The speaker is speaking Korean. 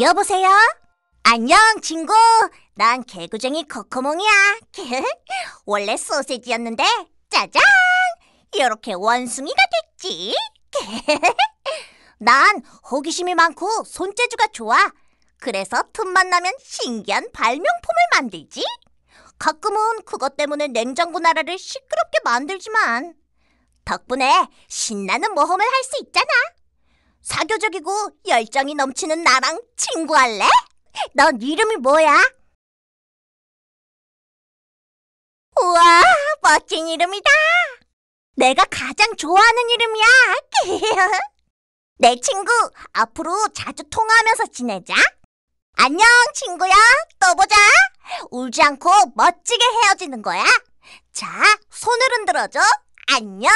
여보세요? 안녕, 친구. 난 개구쟁이 코코몽이야. 원래 소세지였는데, 짜잔! 이렇게 원숭이가 됐지. 난 호기심이 많고 손재주가 좋아. 그래서 틈만 나면 신기한 발명품을 만들지. 가끔은 그것 때문에 냉장고 나라를 시끄럽게 만들지만 덕분에 신나는 모험을 할 수 있잖아. 사교적이고 열정이 넘치는 나랑 친구할래? 넌 이름이 뭐야? 우와, 멋진 이름이다. 내가 가장 좋아하는 이름이야. 내 친구, 앞으로 자주 통화하면서 지내자. 안녕, 친구야. 또 보자. 울지 않고 멋지게 헤어지는 거야. 자, 손을 흔들어줘. 안녕.